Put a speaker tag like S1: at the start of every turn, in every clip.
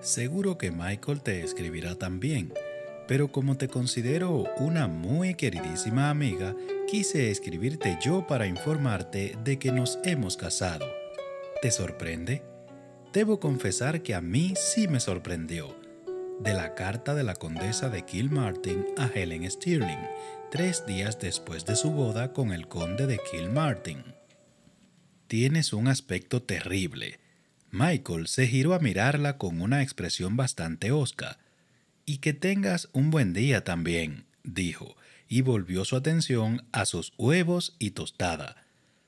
S1: Seguro que Michael te escribirá también, pero como te considero una muy queridísima amiga, quise escribirte yo para informarte de que nos hemos casado. ¿Te sorprende? Debo confesar que a mí sí me sorprendió de la carta de la condesa de Kilmartin a Helen Stirling, tres días después de su boda con el conde de Kilmartin. Tienes un aspecto terrible. Michael se giró a mirarla con una expresión bastante hosca. Y que tengas un buen día también, dijo, y volvió su atención a sus huevos y tostada.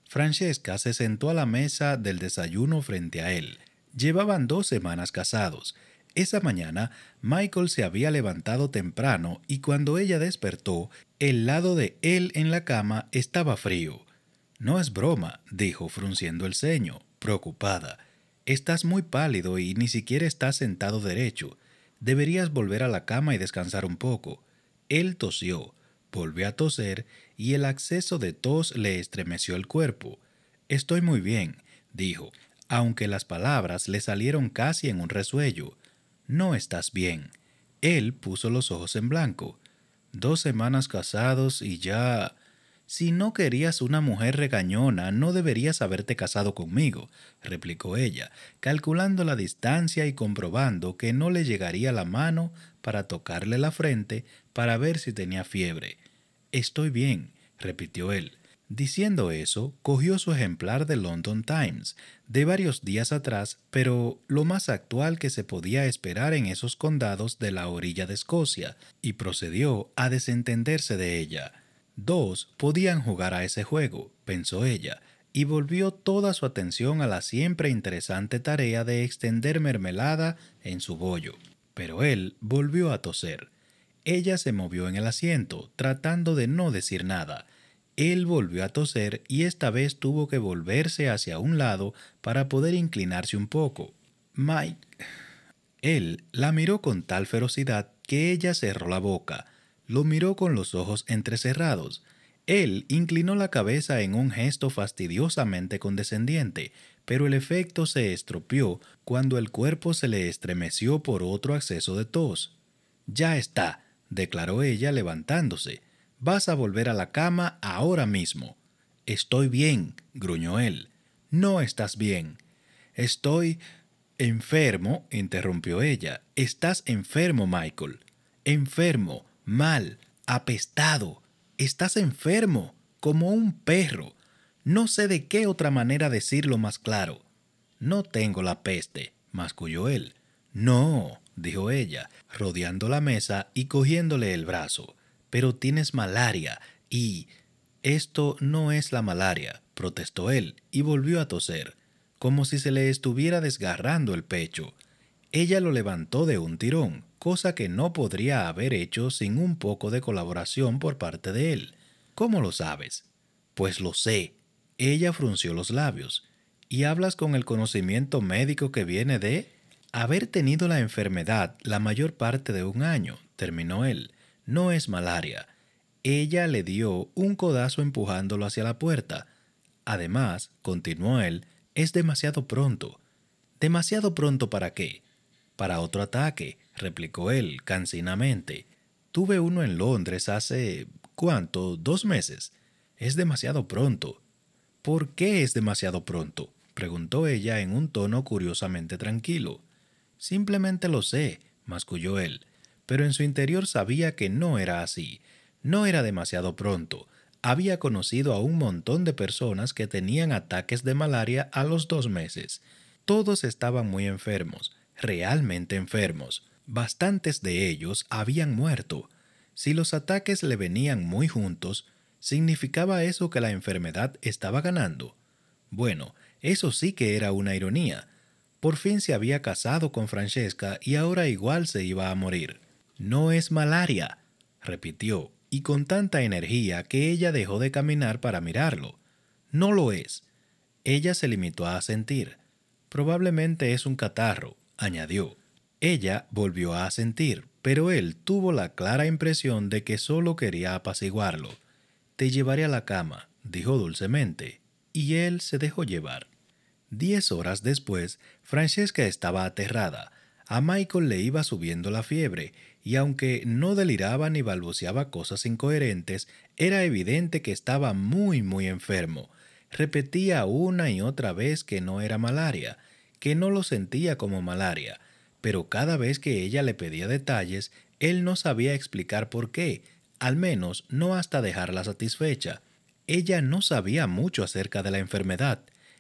S1: Francesca se sentó a la mesa del desayuno frente a él. Llevaban dos semanas casados, esa mañana, Michael se había levantado temprano y cuando ella despertó, el lado de él en la cama estaba frío. No es broma, dijo frunciendo el ceño, preocupada. Estás muy pálido y ni siquiera estás sentado derecho. Deberías volver a la cama y descansar un poco. Él tosió, volvió a toser y el acceso de tos le estremeció el cuerpo. Estoy muy bien, dijo, aunque las palabras le salieron casi en un resuello no estás bien. Él puso los ojos en blanco. Dos semanas casados y ya... Si no querías una mujer regañona, no deberías haberte casado conmigo, replicó ella, calculando la distancia y comprobando que no le llegaría la mano para tocarle la frente para ver si tenía fiebre. Estoy bien, repitió él. Diciendo eso, cogió su ejemplar de London Times, de varios días atrás, pero lo más actual que se podía esperar en esos condados de la orilla de Escocia, y procedió a desentenderse de ella. Dos podían jugar a ese juego, pensó ella, y volvió toda su atención a la siempre interesante tarea de extender mermelada en su bollo. Pero él volvió a toser. Ella se movió en el asiento, tratando de no decir nada, él volvió a toser y esta vez tuvo que volverse hacia un lado para poder inclinarse un poco. Mike. Él la miró con tal ferocidad que ella cerró la boca. Lo miró con los ojos entrecerrados. Él inclinó la cabeza en un gesto fastidiosamente condescendiente, pero el efecto se estropeó cuando el cuerpo se le estremeció por otro acceso de tos. Ya está, declaró ella levantándose. Vas a volver a la cama ahora mismo. Estoy bien, gruñó él. No estás bien. Estoy... Enfermo, interrumpió ella. Estás enfermo, Michael. Enfermo, mal, apestado. Estás enfermo, como un perro. No sé de qué otra manera decirlo más claro. No tengo la peste, masculló él. No, dijo ella, rodeando la mesa y cogiéndole el brazo pero tienes malaria y... Esto no es la malaria, protestó él, y volvió a toser, como si se le estuviera desgarrando el pecho. Ella lo levantó de un tirón, cosa que no podría haber hecho sin un poco de colaboración por parte de él. ¿Cómo lo sabes? Pues lo sé. Ella frunció los labios. ¿Y hablas con el conocimiento médico que viene de... Haber tenido la enfermedad la mayor parte de un año, terminó él. No es malaria. Ella le dio un codazo empujándolo hacia la puerta. Además, continuó él, es demasiado pronto. ¿Demasiado pronto para qué? Para otro ataque, replicó él cansinamente. Tuve uno en Londres hace... ¿cuánto? ¿Dos meses? Es demasiado pronto. ¿Por qué es demasiado pronto? preguntó ella en un tono curiosamente tranquilo. Simplemente lo sé, masculló él pero en su interior sabía que no era así. No era demasiado pronto. Había conocido a un montón de personas que tenían ataques de malaria a los dos meses. Todos estaban muy enfermos, realmente enfermos. Bastantes de ellos habían muerto. Si los ataques le venían muy juntos, ¿significaba eso que la enfermedad estaba ganando? Bueno, eso sí que era una ironía. Por fin se había casado con Francesca y ahora igual se iba a morir. No es malaria, repitió, y con tanta energía que ella dejó de caminar para mirarlo. No lo es. Ella se limitó a sentir. Probablemente es un catarro, añadió. Ella volvió a sentir, pero él tuvo la clara impresión de que solo quería apaciguarlo. Te llevaré a la cama, dijo dulcemente, y él se dejó llevar. Diez horas después, Francesca estaba aterrada. A Michael le iba subiendo la fiebre y aunque no deliraba ni balbuceaba cosas incoherentes, era evidente que estaba muy, muy enfermo. Repetía una y otra vez que no era malaria, que no lo sentía como malaria, pero cada vez que ella le pedía detalles, él no sabía explicar por qué, al menos no hasta dejarla satisfecha. Ella no sabía mucho acerca de la enfermedad.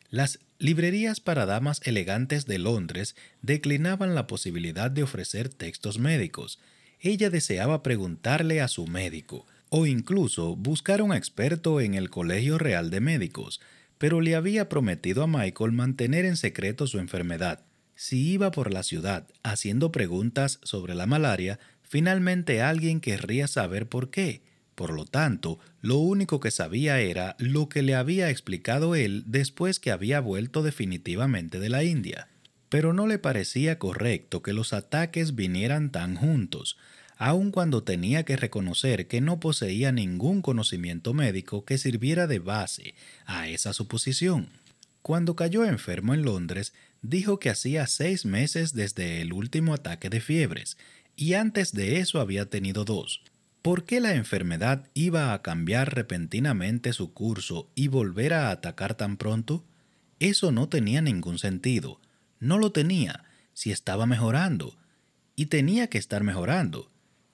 S1: Las librerías para damas elegantes de Londres declinaban la posibilidad de ofrecer textos médicos, ella deseaba preguntarle a su médico o incluso buscar un experto en el Colegio Real de Médicos, pero le había prometido a Michael mantener en secreto su enfermedad. Si iba por la ciudad haciendo preguntas sobre la malaria, finalmente alguien querría saber por qué. Por lo tanto, lo único que sabía era lo que le había explicado él después que había vuelto definitivamente de la India pero no le parecía correcto que los ataques vinieran tan juntos, aun cuando tenía que reconocer que no poseía ningún conocimiento médico que sirviera de base a esa suposición. Cuando cayó enfermo en Londres, dijo que hacía seis meses desde el último ataque de fiebres, y antes de eso había tenido dos. ¿Por qué la enfermedad iba a cambiar repentinamente su curso y volver a atacar tan pronto? Eso no tenía ningún sentido, no lo tenía, si estaba mejorando. Y tenía que estar mejorando.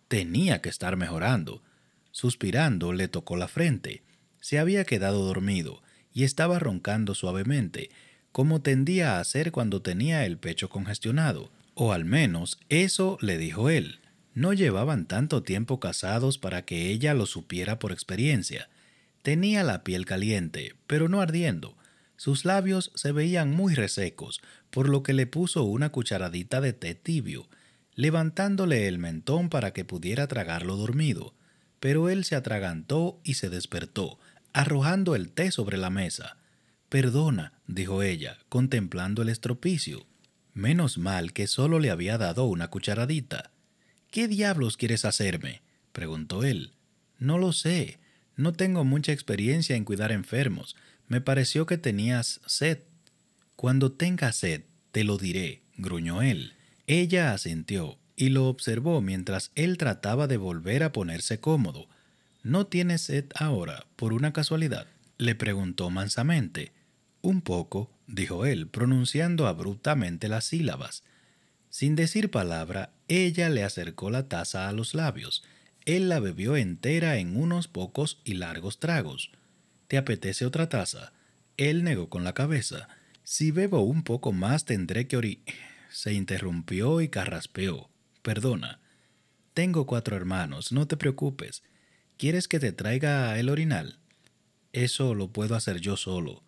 S1: Tenía que estar mejorando. Suspirando, le tocó la frente. Se había quedado dormido y estaba roncando suavemente, como tendía a hacer cuando tenía el pecho congestionado. O al menos eso le dijo él. No llevaban tanto tiempo casados para que ella lo supiera por experiencia. Tenía la piel caliente, pero no ardiendo, sus labios se veían muy resecos, por lo que le puso una cucharadita de té tibio, levantándole el mentón para que pudiera tragarlo dormido. Pero él se atragantó y se despertó, arrojando el té sobre la mesa. Perdona, dijo ella, contemplando el estropicio. Menos mal que solo le había dado una cucharadita. ¿Qué diablos quieres hacerme? preguntó él. No lo sé. No tengo mucha experiencia en cuidar enfermos, me pareció que tenías sed. Cuando tengas sed, te lo diré, gruñó él. Ella asintió y lo observó mientras él trataba de volver a ponerse cómodo. ¿No tienes sed ahora, por una casualidad? le preguntó mansamente. Un poco, dijo él, pronunciando abruptamente las sílabas. Sin decir palabra, ella le acercó la taza a los labios. Él la bebió entera en unos pocos y largos tragos. ¿Te apetece otra taza? Él negó con la cabeza. Si bebo un poco más tendré que ori... Se interrumpió y carraspeó. Perdona. Tengo cuatro hermanos, no te preocupes. ¿Quieres que te traiga el orinal? Eso lo puedo hacer yo solo.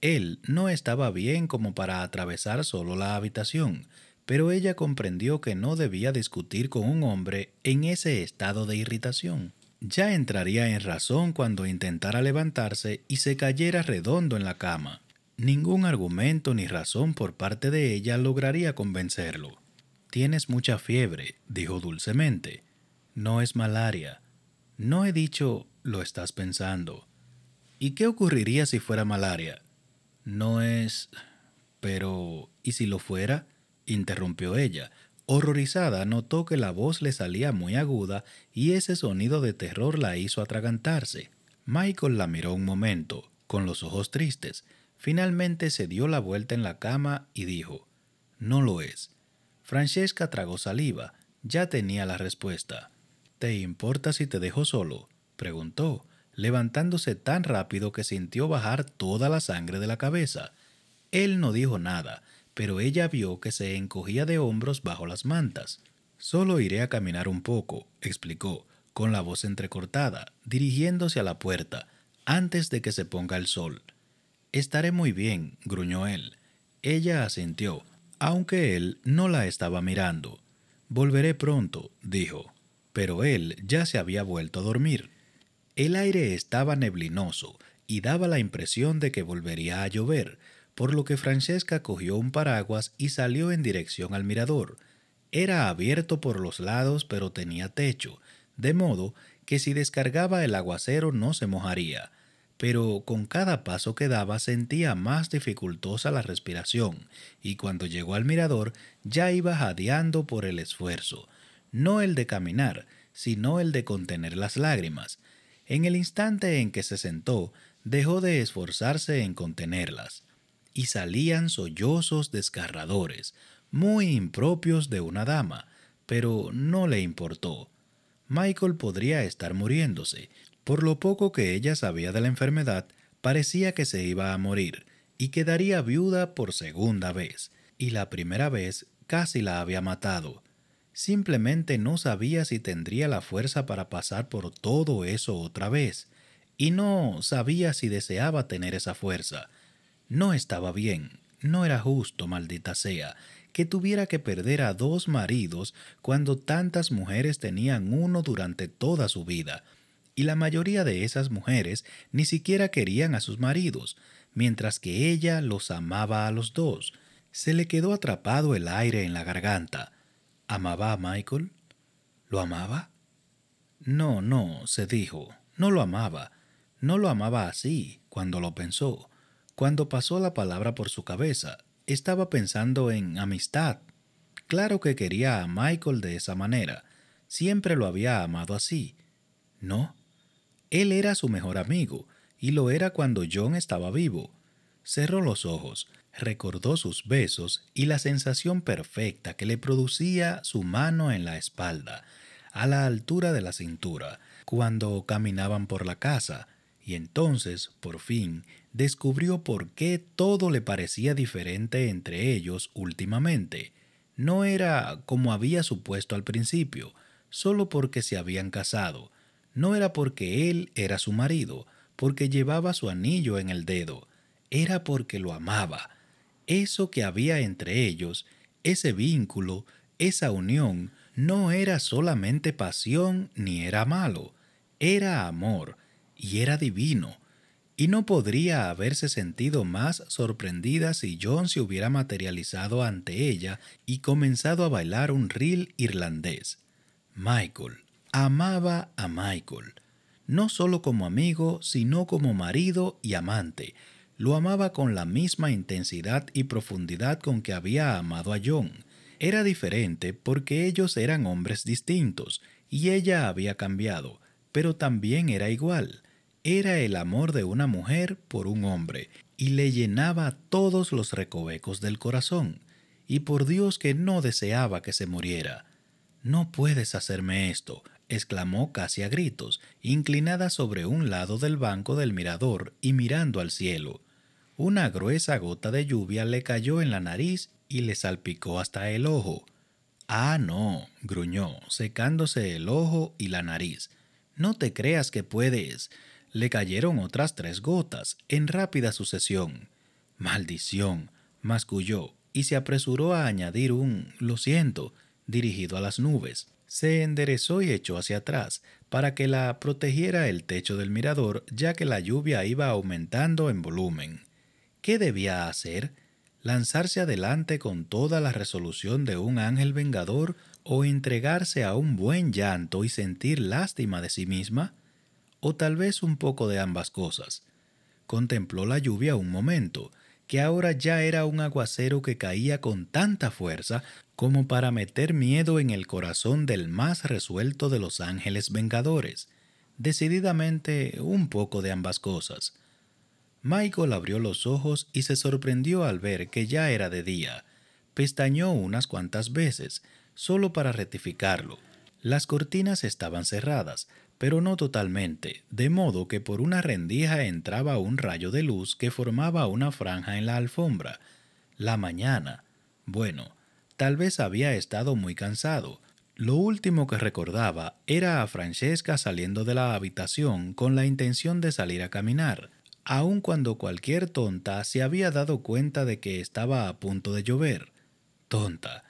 S1: Él no estaba bien como para atravesar solo la habitación, pero ella comprendió que no debía discutir con un hombre en ese estado de irritación ya entraría en razón cuando intentara levantarse y se cayera redondo en la cama. Ningún argumento ni razón por parte de ella lograría convencerlo. Tienes mucha fiebre, dijo dulcemente. No es malaria. No he dicho lo estás pensando. ¿Y qué ocurriría si fuera malaria? No es... Pero... ¿Y si lo fuera? interrumpió ella, Horrorizada, notó que la voz le salía muy aguda y ese sonido de terror la hizo atragantarse. Michael la miró un momento, con los ojos tristes. Finalmente se dio la vuelta en la cama y dijo, No lo es. Francesca tragó saliva, ya tenía la respuesta. ¿Te importa si te dejo solo? preguntó, levantándose tan rápido que sintió bajar toda la sangre de la cabeza. Él no dijo nada, pero ella vio que se encogía de hombros bajo las mantas. Solo iré a caminar un poco, explicó, con la voz entrecortada, dirigiéndose a la puerta, antes de que se ponga el sol. Estaré muy bien, gruñó él. Ella asintió, aunque él no la estaba mirando. Volveré pronto, dijo, pero él ya se había vuelto a dormir. El aire estaba neblinoso y daba la impresión de que volvería a llover, por lo que Francesca cogió un paraguas y salió en dirección al mirador. Era abierto por los lados pero tenía techo, de modo que si descargaba el aguacero no se mojaría, pero con cada paso que daba sentía más dificultosa la respiración, y cuando llegó al mirador ya iba jadeando por el esfuerzo, no el de caminar, sino el de contener las lágrimas. En el instante en que se sentó, dejó de esforzarse en contenerlas y salían sollozos desgarradores, muy impropios de una dama, pero no le importó. Michael podría estar muriéndose. Por lo poco que ella sabía de la enfermedad, parecía que se iba a morir y quedaría viuda por segunda vez, y la primera vez casi la había matado. Simplemente no sabía si tendría la fuerza para pasar por todo eso otra vez, y no sabía si deseaba tener esa fuerza, no estaba bien, no era justo, maldita sea, que tuviera que perder a dos maridos cuando tantas mujeres tenían uno durante toda su vida, y la mayoría de esas mujeres ni siquiera querían a sus maridos, mientras que ella los amaba a los dos. Se le quedó atrapado el aire en la garganta. ¿Amaba a Michael? ¿Lo amaba? No, no, se dijo, no lo amaba, no lo amaba así cuando lo pensó. Cuando pasó la palabra por su cabeza, estaba pensando en amistad. Claro que quería a Michael de esa manera. Siempre lo había amado así. No. Él era su mejor amigo, y lo era cuando John estaba vivo. Cerró los ojos, recordó sus besos y la sensación perfecta que le producía su mano en la espalda, a la altura de la cintura, cuando caminaban por la casa, y entonces, por fin, descubrió por qué todo le parecía diferente entre ellos últimamente. No era como había supuesto al principio, solo porque se habían casado. No era porque él era su marido, porque llevaba su anillo en el dedo. Era porque lo amaba. Eso que había entre ellos, ese vínculo, esa unión, no era solamente pasión ni era malo, era amor y era divino, y no podría haberse sentido más sorprendida si John se hubiera materializado ante ella y comenzado a bailar un reel irlandés. Michael, amaba a Michael, no solo como amigo, sino como marido y amante. Lo amaba con la misma intensidad y profundidad con que había amado a John. Era diferente porque ellos eran hombres distintos y ella había cambiado, pero también era igual era el amor de una mujer por un hombre y le llenaba todos los recovecos del corazón, y por Dios que no deseaba que se muriera. No puedes hacerme esto, exclamó casi a gritos, inclinada sobre un lado del banco del mirador y mirando al cielo. Una gruesa gota de lluvia le cayó en la nariz y le salpicó hasta el ojo. Ah, no, gruñó, secándose el ojo y la nariz. No te creas que puedes le cayeron otras tres gotas en rápida sucesión. Maldición, masculló y se apresuró a añadir un lo siento dirigido a las nubes. Se enderezó y echó hacia atrás para que la protegiera el techo del mirador ya que la lluvia iba aumentando en volumen. ¿Qué debía hacer? ¿Lanzarse adelante con toda la resolución de un ángel vengador o entregarse a un buen llanto y sentir lástima de sí misma? o tal vez un poco de ambas cosas. Contempló la lluvia un momento, que ahora ya era un aguacero que caía con tanta fuerza como para meter miedo en el corazón del más resuelto de los ángeles vengadores. Decididamente un poco de ambas cosas. Michael abrió los ojos y se sorprendió al ver que ya era de día. Pestañó unas cuantas veces, solo para rectificarlo. Las cortinas estaban cerradas, pero no totalmente, de modo que por una rendija entraba un rayo de luz que formaba una franja en la alfombra. La mañana. Bueno, tal vez había estado muy cansado. Lo último que recordaba era a Francesca saliendo de la habitación con la intención de salir a caminar, aun cuando cualquier tonta se había dado cuenta de que estaba a punto de llover. Tonta.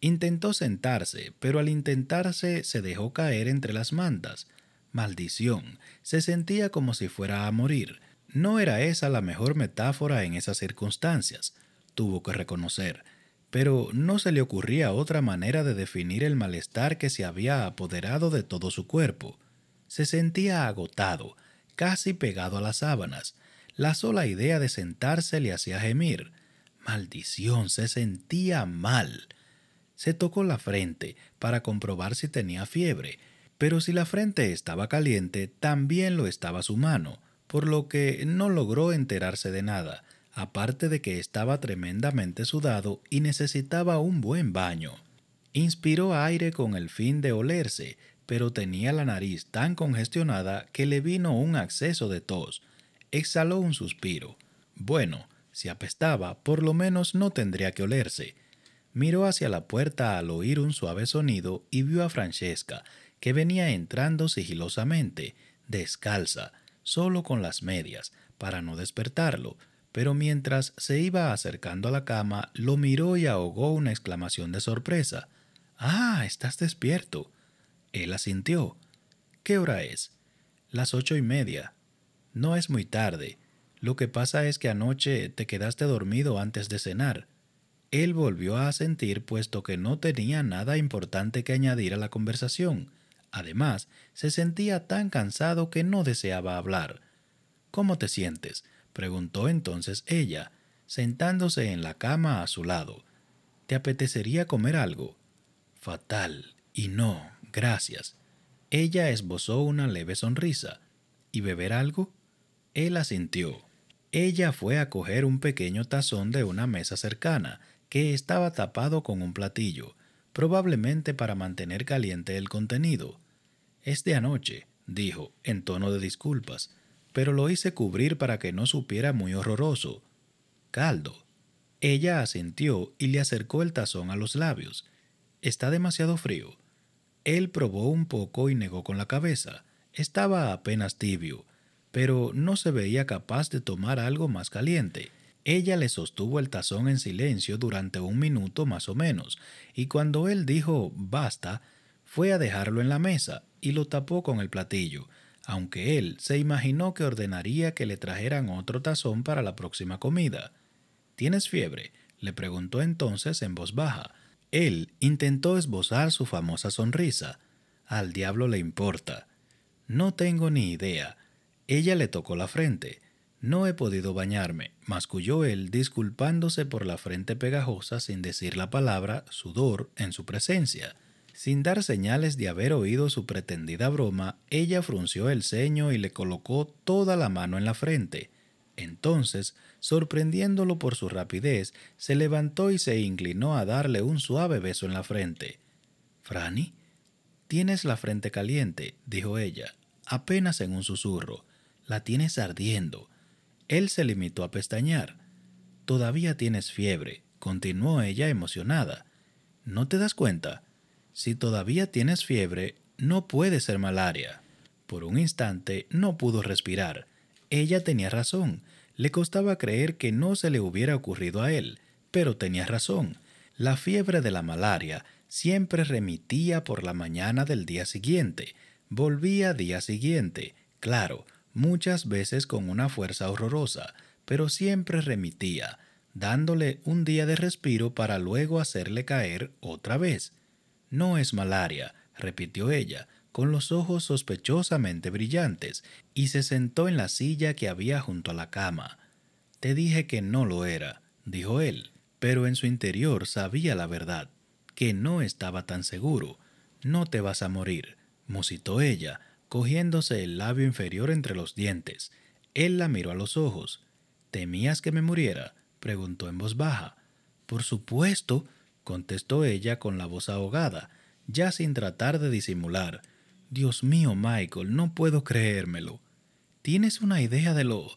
S1: Intentó sentarse, pero al intentarse se dejó caer entre las mantas, maldición, se sentía como si fuera a morir. No era esa la mejor metáfora en esas circunstancias, tuvo que reconocer, pero no se le ocurría otra manera de definir el malestar que se había apoderado de todo su cuerpo. Se sentía agotado, casi pegado a las sábanas. La sola idea de sentarse le hacía gemir. Maldición, se sentía mal. Se tocó la frente para comprobar si tenía fiebre, pero si la frente estaba caliente, también lo estaba su mano, por lo que no logró enterarse de nada, aparte de que estaba tremendamente sudado y necesitaba un buen baño. Inspiró aire con el fin de olerse, pero tenía la nariz tan congestionada que le vino un acceso de tos. Exhaló un suspiro. Bueno, si apestaba, por lo menos no tendría que olerse. Miró hacia la puerta al oír un suave sonido y vio a Francesca, que venía entrando sigilosamente, descalza, solo con las medias, para no despertarlo, pero mientras se iba acercando a la cama, lo miró y ahogó una exclamación de sorpresa. Ah, estás despierto. Él asintió. ¿Qué hora es? Las ocho y media. No es muy tarde. Lo que pasa es que anoche te quedaste dormido antes de cenar. Él volvió a asentir puesto que no tenía nada importante que añadir a la conversación. Además, se sentía tan cansado que no deseaba hablar. ¿Cómo te sientes? preguntó entonces ella, sentándose en la cama a su lado. ¿Te apetecería comer algo? Fatal. Y no, gracias. Ella esbozó una leve sonrisa. ¿Y beber algo? Él asintió. Ella fue a coger un pequeño tazón de una mesa cercana, que estaba tapado con un platillo, probablemente para mantener caliente el contenido. Es de anoche, dijo, en tono de disculpas, pero lo hice cubrir para que no supiera muy horroroso. Caldo. Ella asintió y le acercó el tazón a los labios. Está demasiado frío. Él probó un poco y negó con la cabeza. Estaba apenas tibio, pero no se veía capaz de tomar algo más caliente. Ella le sostuvo el tazón en silencio durante un minuto más o menos, y cuando él dijo basta, fue a dejarlo en la mesa y lo tapó con el platillo, aunque él se imaginó que ordenaría que le trajeran otro tazón para la próxima comida. ¿Tienes fiebre? le preguntó entonces en voz baja. Él intentó esbozar su famosa sonrisa. Al diablo le importa. No tengo ni idea. Ella le tocó la frente. No he podido bañarme, masculló él, disculpándose por la frente pegajosa sin decir la palabra sudor en su presencia. Sin dar señales de haber oído su pretendida broma, ella frunció el ceño y le colocó toda la mano en la frente. Entonces, sorprendiéndolo por su rapidez, se levantó y se inclinó a darle un suave beso en la frente. Franny, tienes la frente caliente, dijo ella, apenas en un susurro. La tienes ardiendo. Él se limitó a pestañear. Todavía tienes fiebre, continuó ella emocionada. ¿No te das cuenta? Si todavía tienes fiebre, no puede ser malaria. Por un instante no pudo respirar. Ella tenía razón. Le costaba creer que no se le hubiera ocurrido a él, pero tenía razón. La fiebre de la malaria siempre remitía por la mañana del día siguiente, volvía día siguiente, claro, muchas veces con una fuerza horrorosa, pero siempre remitía, dándole un día de respiro para luego hacerle caer otra vez. No es malaria, repitió ella, con los ojos sospechosamente brillantes, y se sentó en la silla que había junto a la cama. Te dije que no lo era, dijo él, pero en su interior sabía la verdad, que no estaba tan seguro. No te vas a morir, musitó ella, cogiéndose el labio inferior entre los dientes. Él la miró a los ojos. ¿Temías que me muriera? preguntó en voz baja. Por supuesto, contestó ella con la voz ahogada, ya sin tratar de disimular. Dios mío, Michael, no puedo creérmelo. ¿Tienes una idea de lo...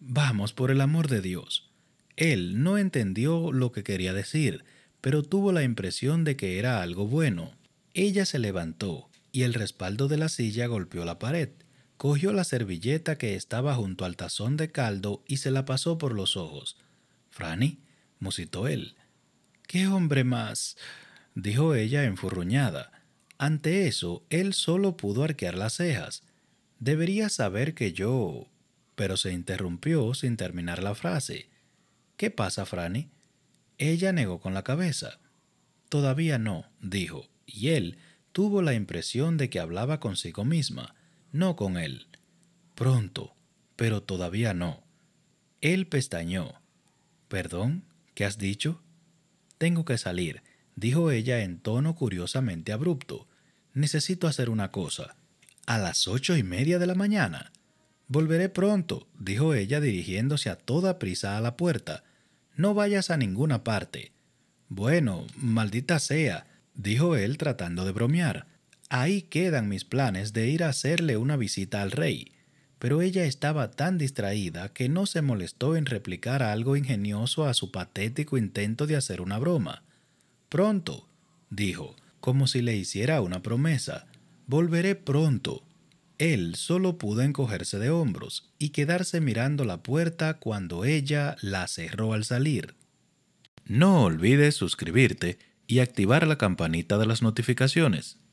S1: Vamos, por el amor de Dios. Él no entendió lo que quería decir, pero tuvo la impresión de que era algo bueno. Ella se levantó, y el respaldo de la silla golpeó la pared. Cogió la servilleta que estaba junto al tazón de caldo y se la pasó por los ojos. Franny, musitó él, ¿Qué hombre más? dijo ella enfurruñada. Ante eso, él solo pudo arquear las cejas. Debería saber que yo... pero se interrumpió sin terminar la frase. ¿Qué pasa, Franny? Ella negó con la cabeza. Todavía no, dijo, y él tuvo la impresión de que hablaba consigo misma, no con él. Pronto, pero todavía no. Él pestañó. ¿Perdón? ¿Qué has dicho? Tengo que salir, dijo ella en tono curiosamente abrupto. Necesito hacer una cosa. A las ocho y media de la mañana. Volveré pronto, dijo ella dirigiéndose a toda prisa a la puerta. No vayas a ninguna parte. Bueno, maldita sea, dijo él tratando de bromear. Ahí quedan mis planes de ir a hacerle una visita al rey pero ella estaba tan distraída que no se molestó en replicar algo ingenioso a su patético intento de hacer una broma. Pronto, dijo, como si le hiciera una promesa. Volveré pronto. Él solo pudo encogerse de hombros y quedarse mirando la puerta cuando ella la cerró al salir. No olvides suscribirte y activar la campanita de las notificaciones.